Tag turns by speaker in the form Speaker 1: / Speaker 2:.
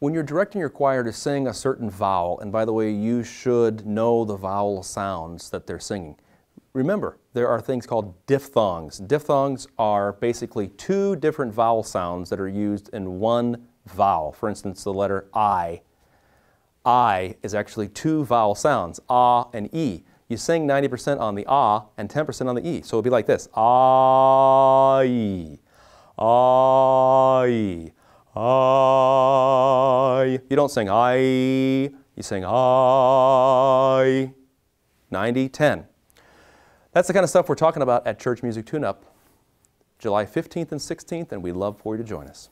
Speaker 1: When you're directing your choir to sing a certain vowel, and by the way, you should know the vowel sounds that they're singing. Remember, there are things called diphthongs. Diphthongs are basically two different vowel sounds that are used in one vowel. For instance, the letter I. I is actually two vowel sounds, ah and e. You sing 90% on the ah and 10% on the e. So it'll be like this. ah e, ah e, ah you don't sing I, you sing I. 90, 10. That's the kind of stuff we're talking about at Church Music Tune Up, July 15th and 16th, and we'd love for you to join us.